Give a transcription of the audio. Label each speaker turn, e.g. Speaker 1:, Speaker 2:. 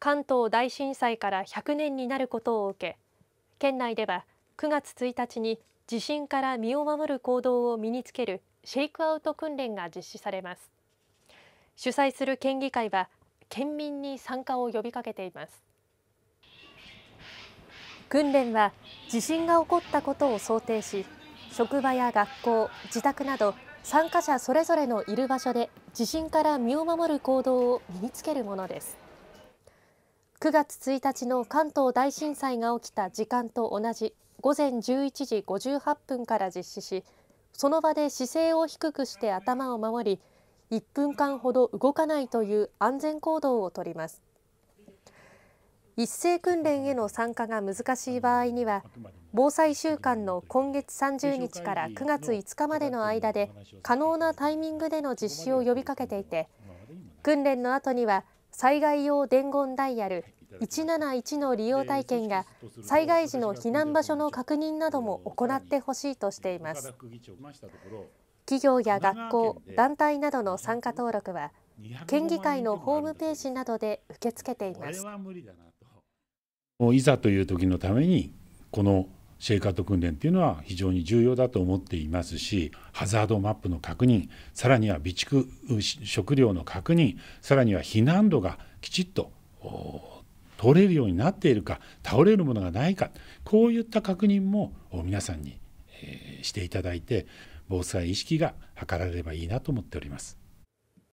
Speaker 1: 関東大震災から100年になることを受け県内では9月1日に地震から身を守る行動を身につけるシェイクアウト訓練が実施されます主催する県議会は県民に参加を呼びかけています訓練は地震が起こったことを想定し職場や学校、自宅など参加者それぞれのいる場所で地震から身を守る行動を身につけるものです。9月1日の関東大震災が起きた時間と同じ午前11時58分から実施しその場で姿勢を低くして頭を守り1分間ほど動かないという安全行動をとります一斉訓練への参加が難しい場合には防災週間の今月30日から9月5日までの間で可能なタイミングでの実施を呼びかけていて訓練の後には災害用伝言ダイヤル171の利用体験が災害時の避難場所の確認なども行ってほしいとしています企業や学校団体などの参加登録は県議会のホームページなどで受け付けています
Speaker 2: いざという時のためにこのシェイカート訓練というのは非常に重要だと思っていますしハザードマップの確認さらには備蓄食料の確認さらには避難度がきちっと通れるようになっているか倒れるものがないかこういった確認も皆さんにしていただいて防災意識が図られればいいなと思っております。